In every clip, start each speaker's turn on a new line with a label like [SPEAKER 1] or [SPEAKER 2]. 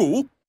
[SPEAKER 1] 哦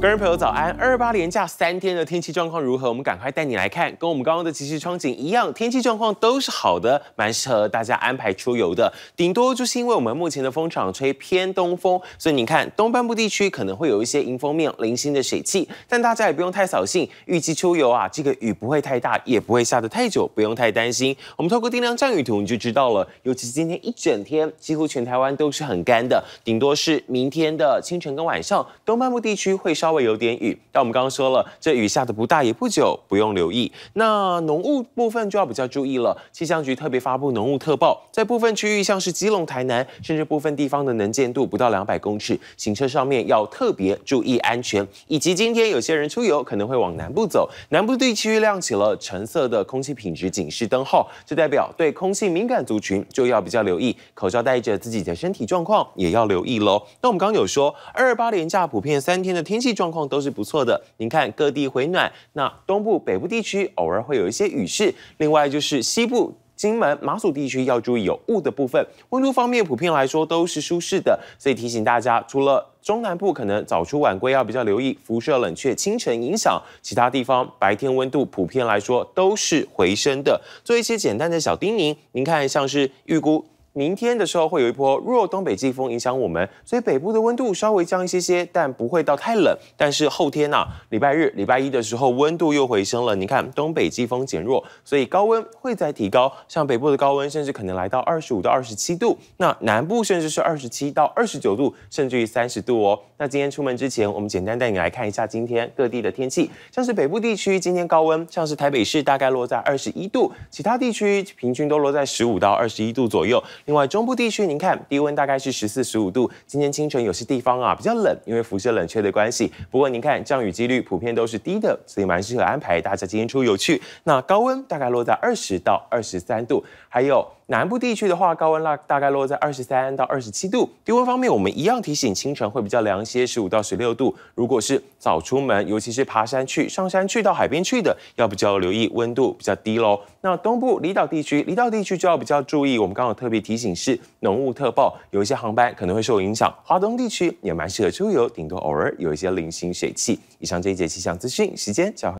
[SPEAKER 1] 各位朋友早安，二八连假三天的天气状况如何？我们赶快带你来看，跟我们刚刚的即时窗景一样，天气状况都是好的，蛮适合大家安排出游的。顶多就是因为我们目前的风场吹偏东风，所以你看东半部地区可能会有一些迎风面零星的水汽，但大家也不用太扫兴。预计出游啊，这个雨不会太大，也不会下的太久，不用太担心。我们透过定量降雨图你就知道了，尤其是今天一整天，几乎全台湾都是很干的，顶多是明天的清晨跟晚上东半部地区会稍。稍微有点雨，但我们刚刚说了，这雨下的不大，也不久，不用留意。那浓雾部分就要比较注意了。气象局特别发布浓雾特报，在部分区域，像是基隆、台南，甚至部分地方的能见度不到两百公尺，行车上面要特别注意安全。以及今天有些人出游，可能会往南部走，南部地区亮起了橙色的空气品质警示灯号，就代表对空气敏感族群就要比较留意，口罩戴着，自己的身体状况也要留意喽。那我们刚刚有说，二八连假普遍三天的天气。状况都是不错的。您看各地回暖，那东部北部地区偶尔会有一些雨势，另外就是西部金门、马祖地区要注意有雾的部分。温度方面，普遍来说都是舒适的，所以提醒大家，除了中南部可能早出晚归要比较留意辐射冷却清晨影响，其他地方白天温度普遍来说都是回升的。做一些简单的小叮咛，您看像是预估。明天的时候会有一波弱东北季风影响我们，所以北部的温度稍微降一些些，但不会到太冷。但是后天呐，礼拜日、礼拜一的时候温度又回升了。你看，东北季风减弱，所以高温会再提高。像北部的高温甚至可能来到二十五到二十七度，那南部甚至是二十七到二十九度，甚至于三十度哦。那今天出门之前，我们简单带你来看一下今天各地的天气。像是北部地区今天高温，像是台北市大概落在二十一度，其他地区平均都落在十五到二十一度左右。另外，中部地区，您看，低温大概是十四、十五度。今天清晨有些地方啊比较冷，因为辐射冷却的关系。不过，您看，降雨几率普遍都是低的，所以蛮适合安排大家今天出游去。那高温大概落在二十到二十三度，还有。南部地区的话，高温落大概落在二十三到二十七度。低温方面，我们一样提醒，清晨会比较凉些，十五到十六度。如果是早出门，尤其是爬山去、上山去、到海边去的，要比较留意温度比较低喽。那东部离岛地区，离岛地区就要比较注意。我们刚好特别提醒是浓雾特报，有一些航班可能会受影响。华东地区也蛮适合出游，顶多偶尔有一些零星水汽。以上这一节气象资讯，时间交。